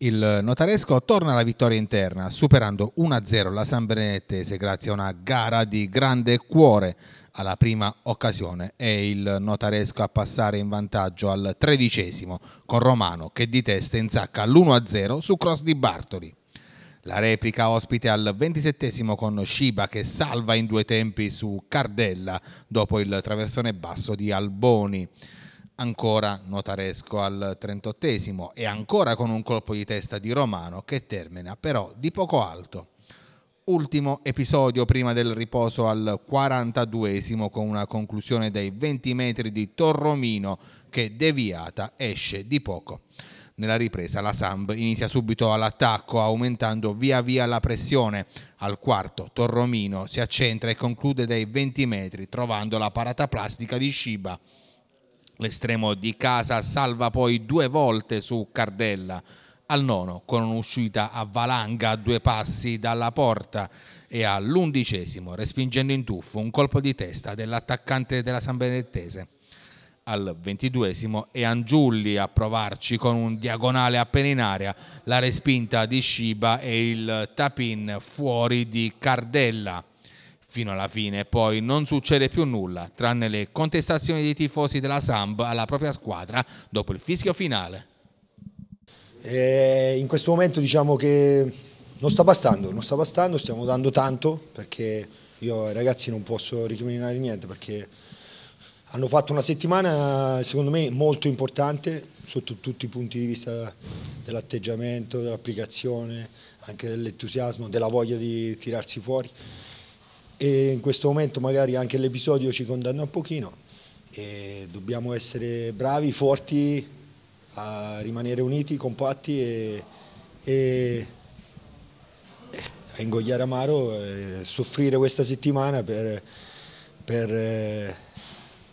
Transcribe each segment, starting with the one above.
Il notaresco torna alla vittoria interna, superando 1-0 la San Benedettese grazie a una gara di grande cuore. Alla prima occasione è il notaresco a passare in vantaggio al tredicesimo, con Romano che di testa inzacca l'1-0 su cross di Bartoli. La replica ospite al ventisettesimo con Shiba che salva in due tempi su Cardella dopo il traversone basso di Alboni ancora notaresco al 38 e ancora con un colpo di testa di Romano che termina però di poco alto. Ultimo episodio prima del riposo al 42 con una conclusione dai 20 metri di Torromino che deviata esce di poco. Nella ripresa la Samb inizia subito all'attacco aumentando via via la pressione. Al quarto Torromino si accentra e conclude dai 20 metri trovando la parata plastica di Shiba L'estremo di casa salva poi due volte su Cardella, al nono con un'uscita a valanga a due passi dalla porta e all'undicesimo, respingendo in tuffo un colpo di testa dell'attaccante della San Benettese. Al ventiduesimo è Angiulli a provarci con un diagonale appena in aria, la respinta di Sciba e il tapin fuori di Cardella fino alla fine poi non succede più nulla, tranne le contestazioni dei tifosi della Samb alla propria squadra dopo il fischio finale. Eh, in questo momento diciamo che non sta bastando, non sta bastando, stiamo dando tanto perché io ai ragazzi non posso recriminare niente perché hanno fatto una settimana secondo me molto importante sotto tutti i punti di vista dell'atteggiamento, dell'applicazione, anche dell'entusiasmo, della voglia di tirarsi fuori e in questo momento magari anche l'episodio ci condanna un pochino e dobbiamo essere bravi, forti, a rimanere uniti, compatti e, e a ingoiare amaro e soffrire questa settimana per, per,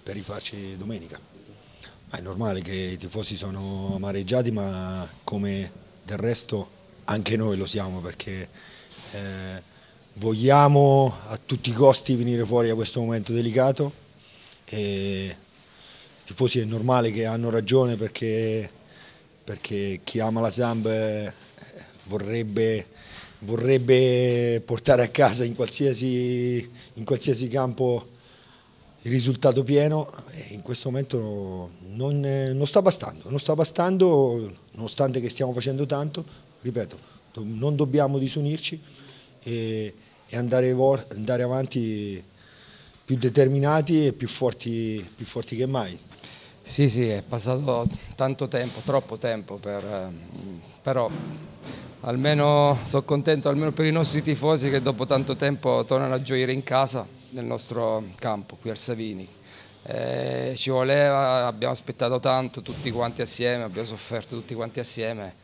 per rifarci domenica. Ma è normale che i tifosi sono amareggiati ma come del resto anche noi lo siamo perché... Eh, vogliamo a tutti i costi venire fuori da questo momento delicato. E I tifosi è normale che hanno ragione perché, perché chi ama la Samp eh, vorrebbe, vorrebbe, portare a casa in qualsiasi, in qualsiasi campo il risultato pieno in questo momento non, non, sta bastando, non sta bastando nonostante che stiamo facendo tanto, ripeto, non dobbiamo disunirci. E, e andare, andare avanti più determinati e più forti, più forti, che mai. Sì, sì, è passato tanto tempo, troppo tempo, per, eh, però almeno sono contento, almeno per i nostri tifosi che dopo tanto tempo tornano a gioire in casa nel nostro campo, qui al Savini. Eh, ci voleva, abbiamo aspettato tanto tutti quanti assieme, abbiamo sofferto tutti quanti assieme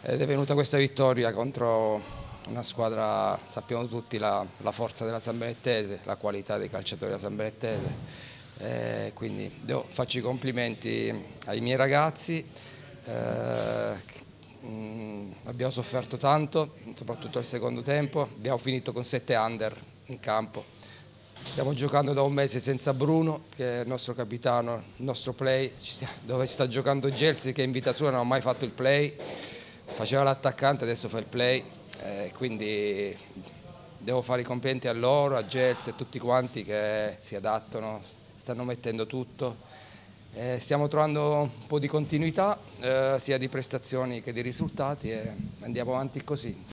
ed è venuta questa vittoria contro una squadra, sappiamo tutti la, la forza della San Benettese, la qualità dei calciatori della San Benettese. Eh, quindi devo, faccio i complimenti ai miei ragazzi, eh, mh, mm, abbiamo sofferto tanto, soprattutto al secondo tempo, abbiamo finito con 7 under in campo. Stiamo giocando da un mese senza Bruno, che è il nostro capitano, il nostro play, dove sta giocando Gelsi che in vita sua non ha mai fatto il play, faceva l'attaccante, adesso fa il play, eh, quindi devo fare i complimenti a loro, a Gels e a tutti quanti che si adattano, stanno mettendo tutto. Eh, stiamo trovando un po' di continuità eh, sia di prestazioni che di risultati e andiamo avanti così.